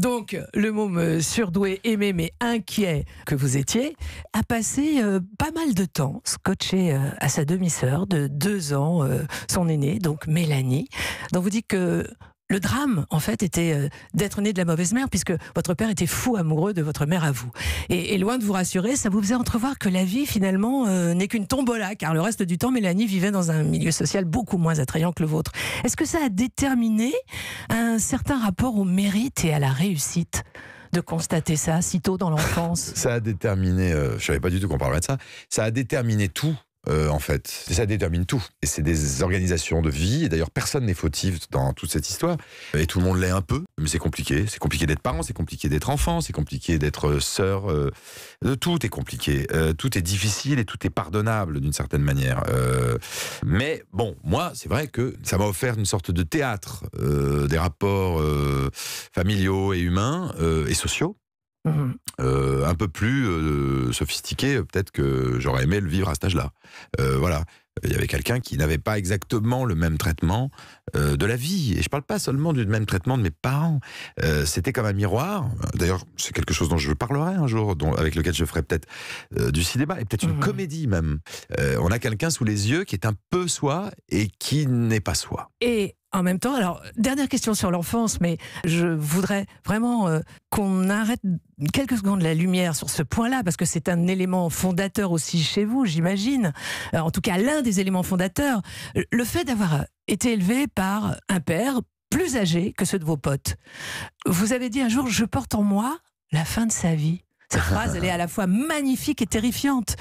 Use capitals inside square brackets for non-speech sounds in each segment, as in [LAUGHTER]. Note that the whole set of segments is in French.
donc le môme euh, surdoué, aimé mais inquiet que vous étiez, a passé euh, pas mal de temps scotché euh, à sa demi-sœur de deux ans, son aînée, donc Mélanie, dont vous dites que le drame, en fait, était euh, d'être né de la mauvaise mère, puisque votre père était fou amoureux de votre mère à vous. Et, loin de vous rassurer, ça vous faisait entrevoir que la vie, finalement, euh, n'est qu'une tombola, car le reste du temps, Mélanie vivait dans un milieu social beaucoup moins attrayant que le vôtre. Est-ce que ça a déterminé un certain rapport au mérite et à la réussite de constater ça si tôt dans l'enfance Ça a déterminé, Je euh, je savais pas du tout qu'on parlerait de ça, ça a déterminé tout euh, en fait. ça détermine tout. Et c'est des organisations de vie. Et d'ailleurs, personne n'est fautif dans toute cette histoire. Et tout le monde l'est un peu. Mais c'est compliqué. C'est compliqué d'être parent, c'est compliqué d'être enfant, c'est compliqué d'être euh, sœur. Euh, tout est compliqué. tout est difficile et tout est pardonnable d'une certaine manière. mais bon, moi, c'est vrai que ça m'a offert une sorte de théâtre des rapports familiaux et humains et sociaux. Mhm. Euh, un peu plus euh, sophistiqué, peut-être que j'aurais aimé le vivre à cet âge-là. Euh, voilà. Il y avait quelqu'un qui n'avait pas exactement le même traitement de la vie. Et je ne parle pas seulement du même traitement de mes parents. C'était comme un miroir. D'ailleurs, c'est quelque chose dont je parlerai un jour, avec lequel je ferai peut-être du cinéma, et peut-être une mhm. comédie même. on a quelqu'un sous les yeux qui est un peu soi et qui n'est pas soi. Et en même temps, alors, dernière question sur l'enfance, mais je voudrais vraiment euh, qu'on arrête quelques secondes la lumière sur ce point-là, parce que c'est un élément fondateur aussi chez vous, j'imagine. Euh, en tout cas, l'un des éléments fondateurs. Le fait d'avoir euh, été élevé par un père plus âgé que ceux de vos potes. Vous avez dit un jour, je porte en moi la fin de sa vie. Cette [LAUGHS] phrase, elle est à la fois magnifique et terrifiante.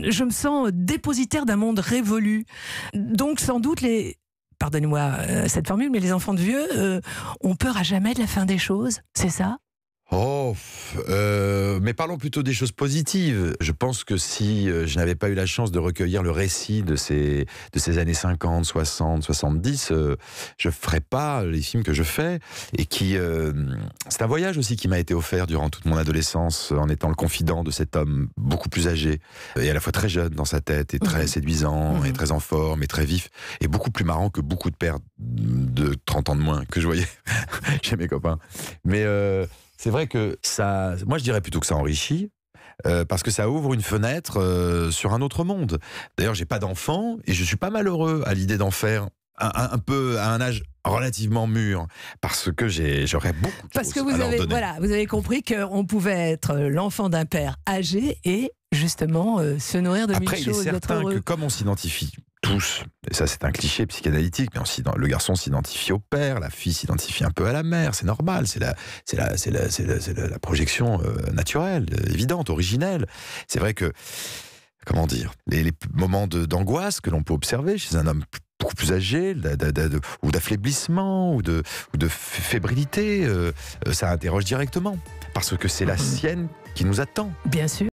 Je me sens dépositaire d'un monde révolu. Donc, sans doute, les, pardonnez-moi euh, cette formule, mais les enfants de vieux euh, ont peur à jamais de la fin des choses, c'est ça Oh, euh, mais parlons plutôt des choses positives. Je pense que si euh, je n'avais pas eu la chance de recueillir le récit de ces, de ces années 50, 60, 70, je ne ferais pas les films que je fais. Et qui, euh, c'est un voyage aussi qui m'a été offert durant toute mon adolescence en étant le confident de cet homme beaucoup plus âgé et à la fois très jeune dans sa tête et très mhm. séduisant et mhm. très en forme et très vif et beaucoup plus marrant que beaucoup de pères de 30 ans de moins que je voyais [LAUGHS] chez mes copains. Mais c'est vrai que ça. Moi, je dirais plutôt que ça enrichit. Euh, parce que ça ouvre une fenêtre euh, sur un autre monde. D'ailleurs, je j'ai pas d'enfant et je suis pas malheureux à l'idée d'en faire un, peu à un âge relativement mûr parce que j'aurais beaucoup de parce que vous avez voilà vous avez compris qu'on pouvait être euh, l'enfant d'un père âgé et justement se nourrir de après il est certain que comme on s'identifie tous, et ça c'est un cliché psychanalytique, mais le garçon s'identifie au père, la fille s'identifie un peu à la mère, c'est normal, c'est la, c'est la, projection euh, naturelle, évidente, originelle. C'est vrai que, comment dire, les, moments d'angoisse que l'on peut observer chez un homme beaucoup plus âgé, ou d'affaiblissement, ou de, fébrilité, euh, euh, ça interroge directement, parce que c'est la mmh. sienne qui nous attend. Bien sûr.